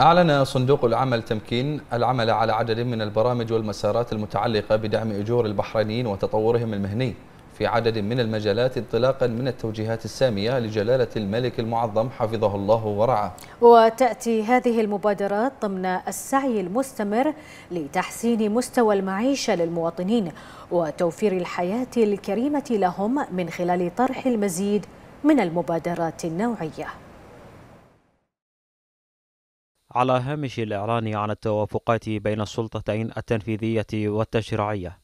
أعلن صندوق العمل تمكين العمل على عدد من البرامج والمسارات المتعلقة بدعم أجور البحرينيين وتطورهم المهني في عدد من المجالات انطلاقا من التوجيهات السامية لجلالة الملك المعظم حفظه الله ورعاه وتأتي هذه المبادرات ضمن السعي المستمر لتحسين مستوى المعيشة للمواطنين وتوفير الحياة الكريمة لهم من خلال طرح المزيد من المبادرات النوعيه على هامش الإعلان عن التوافقات بين السلطتين التنفيذية والتشريعية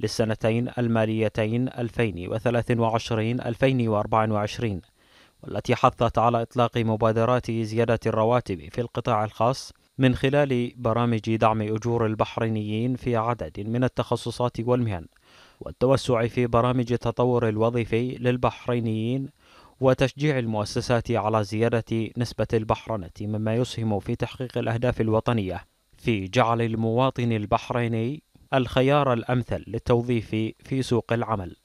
للسنتين الماليتين 2023-2024 والتي حثت على إطلاق مبادرات زيادة الرواتب في القطاع الخاص من خلال برامج دعم أجور البحرينيين في عدد من التخصصات والمهن والتوسع في برامج التطور الوظيفي للبحرينيين وتشجيع المؤسسات على زيادة نسبة البحرنة مما يسهم في تحقيق الأهداف الوطنية في جعل المواطن البحريني الخيار الأمثل للتوظيف في سوق العمل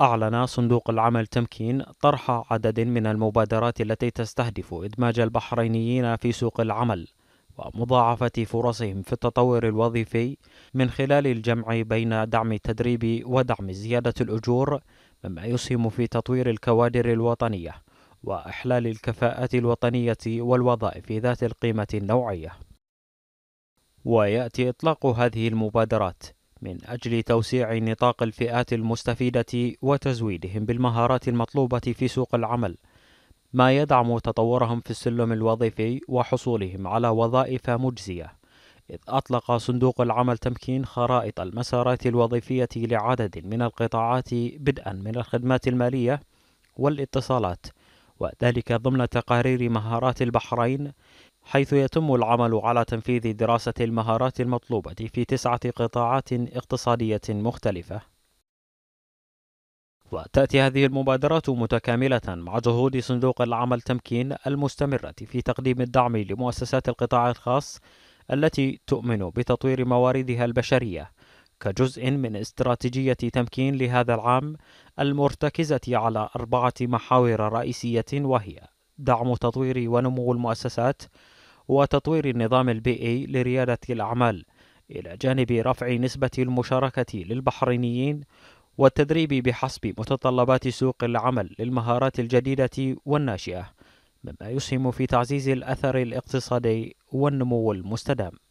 أعلن صندوق العمل تمكين طرح عدد من المبادرات التي تستهدف إدماج البحرينيين في سوق العمل ومضاعفة فرصهم في التطور الوظيفي من خلال الجمع بين دعم التدريب ودعم زيادة الأجور مما يسهم في تطوير الكوادر الوطنية وإحلال الكفاءات الوطنية والوظائف ذات القيمة النوعية ويأتي إطلاق هذه المبادرات من أجل توسيع نطاق الفئات المستفيدة وتزويدهم بالمهارات المطلوبة في سوق العمل ما يدعم تطورهم في السلم الوظيفي وحصولهم على وظائف مجزيه إذ أطلق صندوق العمل تمكين خرائط المسارات الوظيفية لعدد من القطاعات بدءا من الخدمات المالية والاتصالات وذلك ضمن تقارير مهارات البحرين حيث يتم العمل على تنفيذ دراسة المهارات المطلوبة في تسعة قطاعات اقتصادية مختلفة وتأتي هذه المبادرات متكاملة مع جهود صندوق العمل تمكين المستمرة في تقديم الدعم لمؤسسات القطاع الخاص التي تؤمن بتطوير مواردها البشريه كجزء من استراتيجيه تمكين لهذا العام المرتكزه على اربعه محاور رئيسيه وهي دعم تطوير ونمو المؤسسات وتطوير النظام البيئي لرياده الاعمال الى جانب رفع نسبه المشاركه للبحرينيين والتدريب بحسب متطلبات سوق العمل للمهارات الجديده والناشئه مما يسهم في تعزيز الأثر الاقتصادي والنمو المستدام